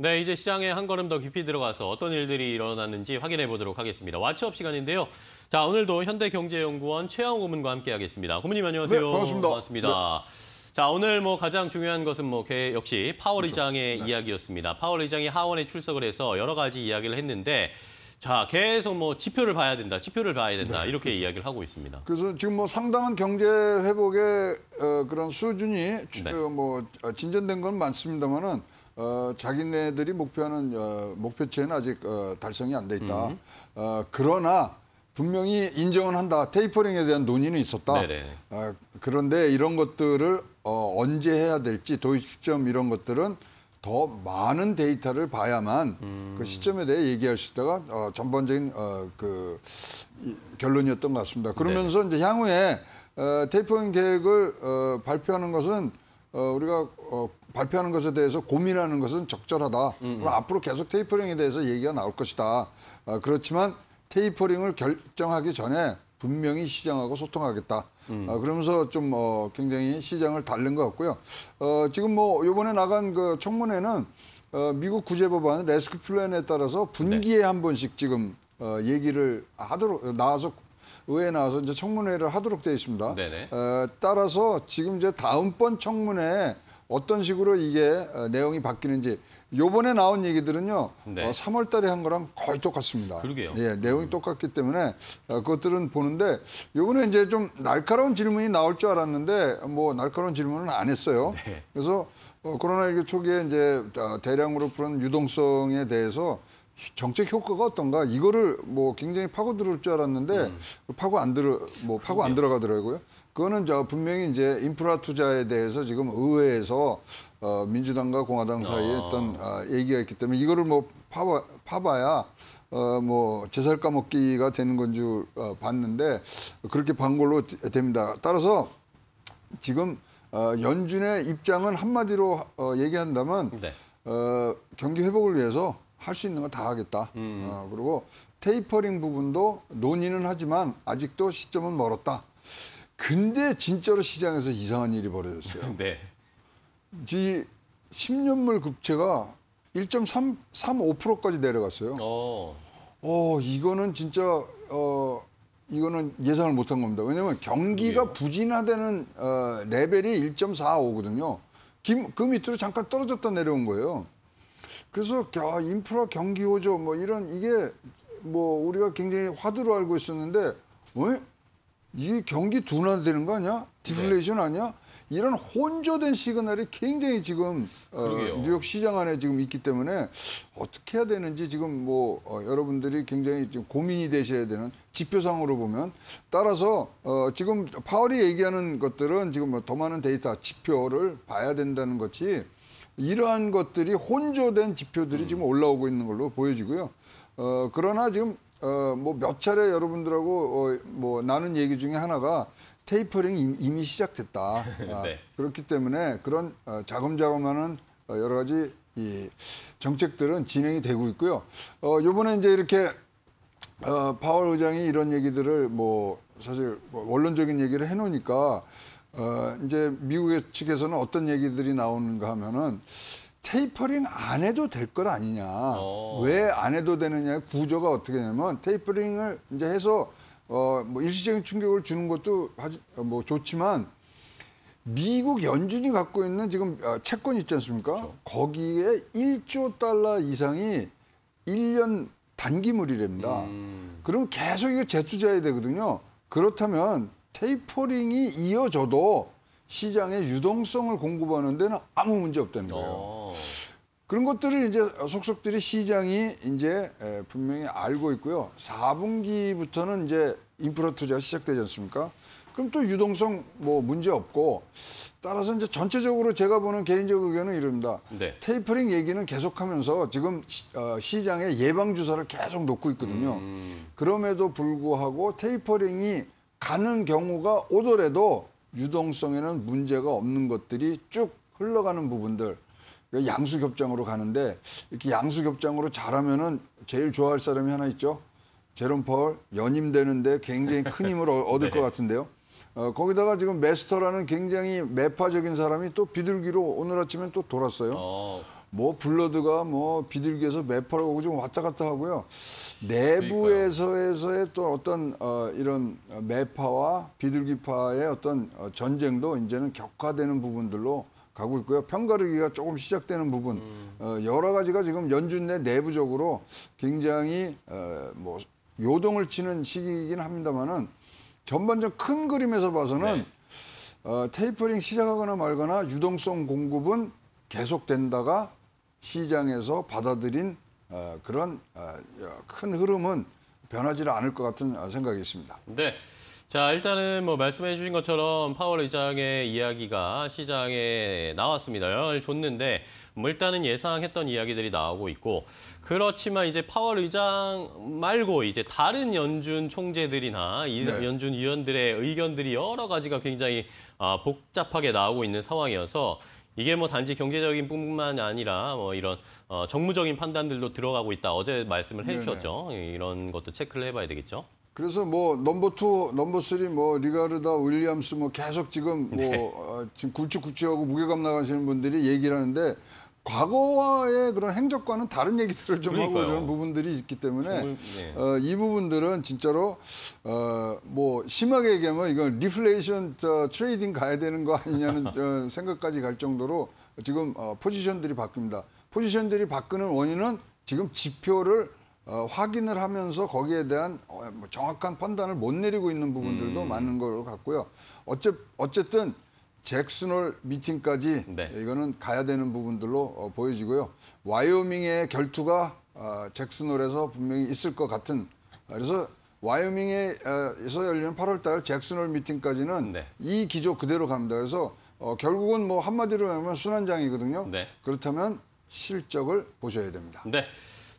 네, 이제 시장에 한 걸음 더 깊이 들어가서 어떤 일들이 일어났는지 확인해 보도록 하겠습니다. 와츠업 시간인데요. 자, 오늘도 현대경제연구원 최영 고문과 함께 하겠습니다. 고문님 안녕하세요. 네, 반갑습니다. 반갑습니다. 네. 자, 오늘 뭐 가장 중요한 것은 뭐 역시 파월 그렇죠. 의장의 네. 이야기였습니다. 파월 의장이 하원에 출석을 해서 여러 가지 이야기를 했는데 자, 계속 뭐 지표를 봐야 된다, 지표를 봐야 된다 네, 이렇게 그래서, 그렇죠. 이야기를 하고 있습니다. 그래서 지금 뭐 상당한 경제 회복의 어, 그런 수준이 네. 어, 뭐 어, 진전된 건 많습니다만은 어, 자기네들이 목표하는 어, 목표치에는 아직 어, 달성이 안 돼 있다. 음. 어, 그러나 분명히 인정은 한다. 테이퍼링에 대한 논의는 있었다. 어, 그런데 이런 것들을 어, 언제 해야 될지 도입 시점 이런 것들은 더 많은 데이터를 봐야만 음. 그 시점에 대해 얘기할 수 있다가 어, 전반적인 어, 그 이, 결론이었던 것 같습니다. 그러면서 네. 이제 향후에 어, 테이퍼링 계획을 어, 발표하는 것은 어, 우리가 어, 발표하는 것에 대해서 고민하는 것은 적절하다. 음. 앞으로 계속 테이퍼링에 대해서 얘기가 나올 것이다. 어, 그렇지만 테이퍼링을 결정하기 전에 분명히 시장하고 소통하겠다. 음. 어, 그러면서 좀 어, 굉장히 시장을 달른 것 같고요. 어, 지금 뭐 요번에 나간 그 청문회는 어, 미국 구제법안 레스큐 플랜에 따라서 분기에 네. 한 번씩 지금 어, 얘기를 하도록 나와서 의회 에 나와서 이제 청문회를 하도록 되어 있습니다. 네네. 에, 어, 따라서 지금 이제 다음번 청문회 어떤 식으로 이게 어, 내용이 바뀌는지 요번에 나온 얘기들은요. 네. 어, 3월 달에 한 거랑 거의 똑같습니다. 그러게요. 예, 내용이 음. 똑같기 때문에 어, 그것들은 보는데 요번에 이제 좀 날카로운 질문이 나올 줄 알았는데 뭐 날카로운 질문은 안 했어요. 네. 그래서 어, 코로나19 초기에 이제 어, 대량으로 풀은 유동성에 대해서 정책 효과가 어떤가 이거를 뭐 굉장히 파고 들을 줄 알았는데 음. 파고 안 들어 뭐 파고 안 예. 들어가더라고요. 그거는 저 분명히 이제 인프라 투자에 대해서 지금 의회에서 어, 민주당과 공화당 사이에 아. 어떤 어, 얘기가 있기 때문에 이거를 뭐 파봐, 파봐야 어, 뭐 재살 까먹기가 되는 건줄 어, 봤는데 그렇게 반 걸로 됩니다. 따라서 지금 어, 연준의 입장은 한마디로 어, 얘기한다면 네. 어, 경기 회복을 위해서 할수 있는 거 다 하겠다. 음. 어, 그리고 테이퍼링 부분도 논의는 하지만 아직도 시점은 멀었다. 근데 진짜로 시장에서 이상한 일이 벌어졌어요. 네. 이 10년물 급체가 1.35%까지 내려갔어요. 어. 어, 이거는 진짜 어 이거는 예상을 못한 겁니다. 왜냐하면 경기가 그요 부진화되는 어, 레벨이 1.45거든요. 금그 밑으로 잠깐 떨어졌다 내려온 거예요. 그래서 야, 인프라 경기 호조 뭐 이런 이게 뭐 우리가 굉장히 화두로 알고 있었는데 왜? 어? 이게 경기 둔화되는 거 아니야? 디플레이션 네. 아니야? 이런 혼조된 시그널이 굉장히 지금 어, 뉴욕 시장 안에 지금 있기 때문에 어떻게 해야 되는지 지금 뭐 어, 여러분들이 굉장히 지금 고민이 되셔야 되는 지표상으로 보면 따라서 어, 지금 파월이 얘기하는 것들은 지금 뭐 더 많은 데이터 지표를 봐야 된다는 것이 이러한 것들이 혼조된 지표들이 지금 올라오고 있는 걸로 보여지고요. 어, 그러나 지금 어, 뭐 몇 차례 여러분들하고 어, 뭐 나눈 얘기 중에 하나가 테이퍼링이 미 시작됐다. 아, 네. 그렇기 때문에 그런 어, 자금자금하는 어, 여러 가지 이 정책들은 진행이 되고 있고요. 어, 요번에 이제 이렇게 어, 파월 의장이 이런 얘기들을 뭐 사실 뭐 원론적인 얘기를 해놓으니까 어, 이제 미국 측에서는 어떤 얘기들이 나오는가 하면은 테이퍼링 안 해도 될 것 아니냐. 어. 왜안 해도 되느냐. 구조가 어떻게 되냐면 테이퍼링을 이제 해서 어, 뭐 일시적인 충격을 주는 것도 하지, 어, 뭐 좋지만 미국 연준이 갖고 있는 지금 어, 채권 있지 않습니까? 그렇죠. 거기에 1조 달러 이상이 1년 단기물이랍니다. 음. 그럼 계속 이거 재투자해야 되거든요. 그렇다면 테이퍼링이 이어져도 시장의 유동성을 공급하는 데는 아무 문제 없다는 어. 거예요. 그런 것들을 이제 속속들이 시장이 이제 분명히 알고 있고요. 4분기부터는 이제 인프라 투자가 시작되지 않습니까? 그럼 또 유동성 뭐 문제 없고 따라서 이제 전체적으로 제가 보는 개인적 의견은 이릅니다. 네. 테이퍼링 얘기는 계속하면서 지금 시, 어, 장에 예방 주사를 계속 놓고 있거든요. 음. 그럼에도 불구하고 테이퍼링이 가는 경우가 오더라도 유동성에는 문제가 없는 것들이 쭉 흘러가는 부분들 그러니까 양수겹장으로 가는데 이렇게 양수겹장으로 잘하면은 제일 좋아할 사람이 하나 있죠. 제롬 펄 연임되는데 굉장히 큰 힘을 얻을 네. 것 같은데요. 어, 거기다가 지금 메스터라는 굉장히 매파적인 사람이 또 비둘기로 오늘 아침에또 돌았어요. 어. 뭐 블러드가 뭐 비둘기에서 매파라고 좀 왔다 갔다 하고요. 내부에서에서의 또 어떤 어, 이런 매파와 비둘기파의 어떤 어, 전쟁도 이제는 격화되는 부분들로 가고 있고요. 편가르기가 조금 시작되는 부분 음. 어, 여러 가지가 지금 연준 내 내부적으로 굉장히 어, 뭐 요동을 치는 시기이긴 합니다만은 전반적 큰 그림에서 봐서는 네. 어, 테이퍼링 시작하거나 말거나 유동성 공급은 계속된다가 시장에서 받아들인 어, 그런 어, 어, 큰 흐름은 변하지 않을 것 같은 생각이 있습니다. 네. 자, 일단은 뭐 말씀해 주신 것처럼 파월 의장의 이야기가 시장에 나왔습니다. 영향을 줬는데 뭐 일단은 예상했던 이야기들이 나오고 있고 그렇지만 이제 파월 의장 말고 이제 다른 연준 총재들이나 네. 연준 위원들의 의견들이 여러 가지가 굉장히 복잡하게 나오고 있는 상황이어서 이게 뭐 단지 경제적인 뿐만 아니라 뭐 이런 어, 정무적인 판단들도 들어가고 있다. 어제 말씀을 해주셨죠. 이런 것도 체크를 해봐야 되겠죠. 그래서 뭐 넘버 투, 넘버 쓰리, 뭐 리가르다, 윌리엄스 뭐 계속 지금 뭐 네. 어, 지금 굵직굵직하고 무게감 나가시는 분들이 얘기를 하는데 과거와의 그런 행적과는 다른 얘기들을 좀 그러니까요. 하고 그런 부분들이 있기 때문에 정말, 네. 어, 이 부분들은 진짜로 어, 뭐 심하게 얘기하면 이건 리플레이션 저, 트레이딩 가야 되는 거 아니냐는 저, 어, 생각까지 갈 정도로 지금 어, 포지션들이 바뀝니다. 포지션들이 바뀌는 원인은 지금 지표를 어, 확인을 하면서 거기에 대한 어, 뭐 정확한 판단을 못 내리고 있는 부분들도 음. 많은 걸 같고요. 어째, 어쨌든 잭슨홀 미팅까지 네. 이거는 가야 되는 부분들로 어, 보여지고요. 와이오밍의 결투가 아, 잭슨홀에서 분명히 있을 것 같은 아, 그래서 와이오밍에서 열리는 8월 달 잭슨홀 미팅까지는 네. 이 기조 그대로 갑니다. 그래서 어, 결국은 뭐 한마디로 말하면 순환장이거든요. 네. 그렇다면 실적을 보셔야 됩니다. 네.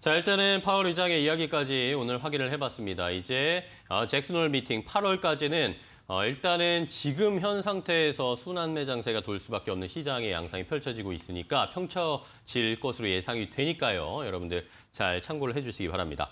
자 일단은 파월 의장의 이야기까지 오늘 확인을 해봤습니다. 이제 어, 잭슨홀 미팅 8월까지는 어, 일단은 지금 현 상태에서 순환매 장세가 돌 수밖에 없는 시장의 양상이 펼쳐지고 있으니까 평쳐질 것으로 예상이 되니까요. 여러분들 잘 참고를 해주시기 바랍니다.